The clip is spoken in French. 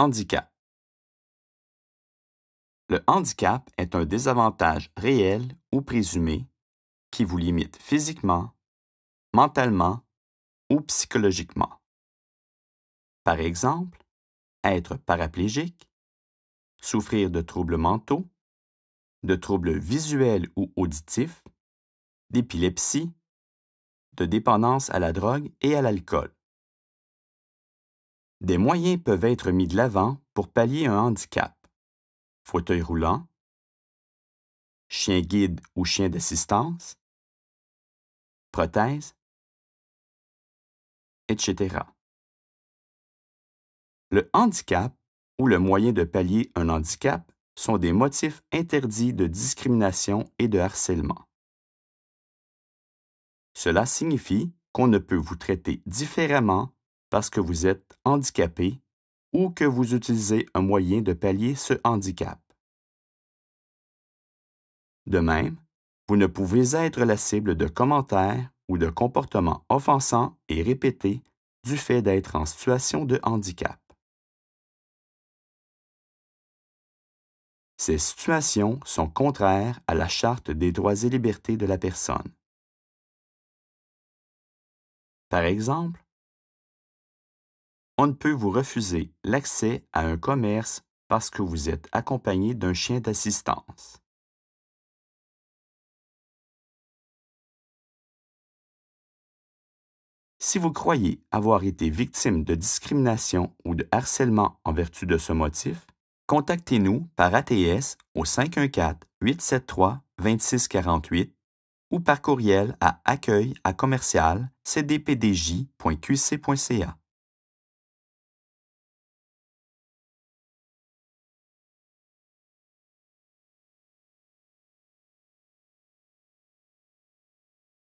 Handicap. Le handicap est un désavantage réel ou présumé qui vous limite physiquement, mentalement ou psychologiquement. Par exemple, être paraplégique, souffrir de troubles mentaux, de troubles visuels ou auditifs, d'épilepsie, de dépendance à la drogue et à l'alcool. Des moyens peuvent être mis de l'avant pour pallier un handicap. Fauteuil roulant, chien guide ou chien d'assistance, prothèse, etc. Le handicap ou le moyen de pallier un handicap sont des motifs interdits de discrimination et de harcèlement. Cela signifie qu'on ne peut vous traiter différemment parce que vous êtes handicapé ou que vous utilisez un moyen de pallier ce handicap. De même, vous ne pouvez être la cible de commentaires ou de comportements offensants et répétés du fait d'être en situation de handicap. Ces situations sont contraires à la Charte des droits et libertés de la personne. Par exemple, on ne peut vous refuser l'accès à un commerce parce que vous êtes accompagné d'un chien d'assistance. Si vous croyez avoir été victime de discrimination ou de harcèlement en vertu de ce motif, contactez-nous par ATS au 514-873-2648 ou par courriel à accueil à commercial cdpdj.qc.ca.